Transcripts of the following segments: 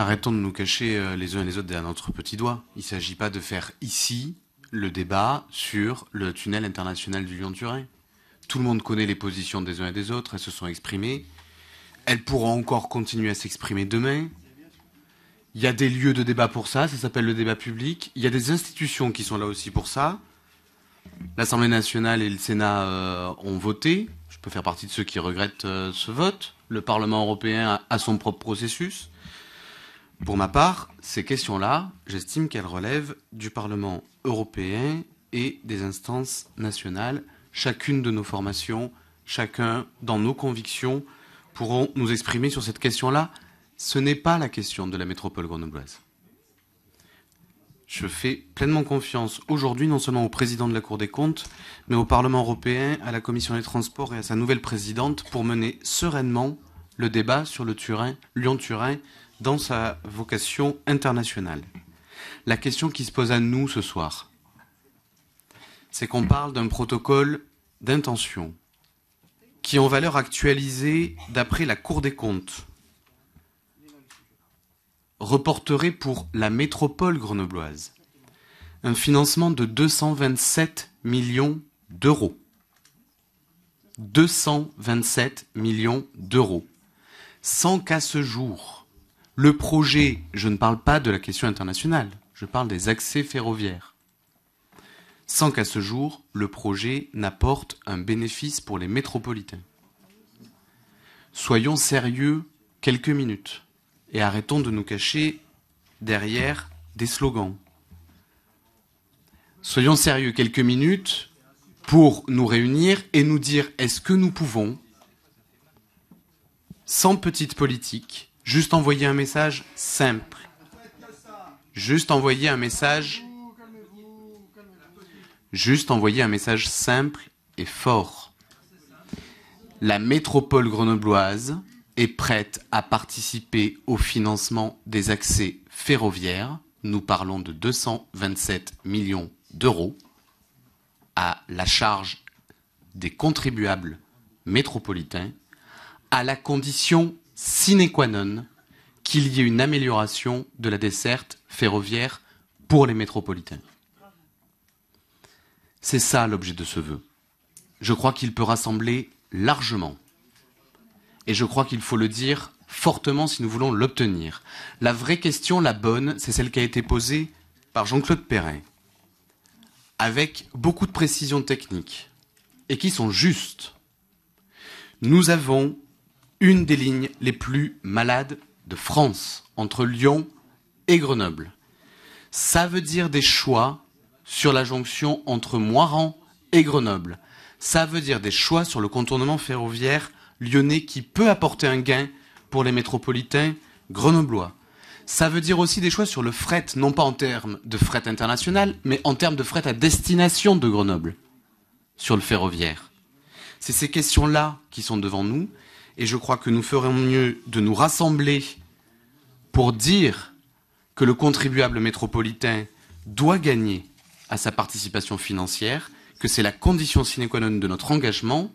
Arrêtons de nous cacher euh, les uns et les autres derrière notre petit doigt. Il ne s'agit pas de faire ici le débat sur le tunnel international du Lyon-Turin. Tout le monde connaît les positions des uns et des autres, elles se sont exprimées. Elles pourront encore continuer à s'exprimer demain. Il y a des lieux de débat pour ça, ça s'appelle le débat public. Il y a des institutions qui sont là aussi pour ça. L'Assemblée nationale et le Sénat euh, ont voté. Je peux faire partie de ceux qui regrettent euh, ce vote. Le Parlement européen a son propre processus. Pour ma part, ces questions-là, j'estime qu'elles relèvent du Parlement européen et des instances nationales. Chacune de nos formations, chacun dans nos convictions pourront nous exprimer sur cette question-là. Ce n'est pas la question de la métropole grenobloise. Je fais pleinement confiance aujourd'hui non seulement au président de la Cour des comptes, mais au Parlement européen, à la Commission des transports et à sa nouvelle présidente pour mener sereinement le débat sur le Turin, Lyon-Turin dans sa vocation internationale. La question qui se pose à nous ce soir, c'est qu'on parle d'un protocole d'intention qui en valeur actualisée d'après la Cour des comptes reporterait pour la métropole grenobloise un financement de 227 millions d'euros. 227 millions d'euros. Sans qu'à ce jour, le projet, je ne parle pas de la question internationale, je parle des accès ferroviaires. Sans qu'à ce jour, le projet n'apporte un bénéfice pour les métropolitains. Soyons sérieux quelques minutes et arrêtons de nous cacher derrière des slogans. Soyons sérieux quelques minutes pour nous réunir et nous dire est-ce que nous pouvons, sans petite politique, Juste envoyer un message simple. Juste envoyer un message. Juste envoyer un message simple et fort. La métropole grenobloise est prête à participer au financement des accès ferroviaires. Nous parlons de 227 millions d'euros à la charge des contribuables métropolitains à la condition sine qua non qu'il y ait une amélioration de la desserte ferroviaire pour les métropolitains. C'est ça l'objet de ce vœu. Je crois qu'il peut rassembler largement. Et je crois qu'il faut le dire fortement si nous voulons l'obtenir. La vraie question, la bonne, c'est celle qui a été posée par Jean-Claude Perret, avec beaucoup de précisions techniques, et qui sont justes. Nous avons une des lignes les plus malades de France, entre Lyon et Grenoble. Ça veut dire des choix sur la jonction entre Moiran et Grenoble. Ça veut dire des choix sur le contournement ferroviaire lyonnais qui peut apporter un gain pour les métropolitains grenoblois. Ça veut dire aussi des choix sur le fret, non pas en termes de fret international, mais en termes de fret à destination de Grenoble, sur le ferroviaire. C'est ces questions-là qui sont devant nous et je crois que nous ferions mieux de nous rassembler pour dire que le contribuable métropolitain doit gagner à sa participation financière, que c'est la condition sine qua non de notre engagement.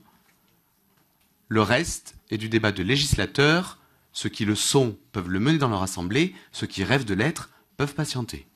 Le reste est du débat de législateurs. Ceux qui le sont peuvent le mener dans leur assemblée, ceux qui rêvent de l'être peuvent patienter.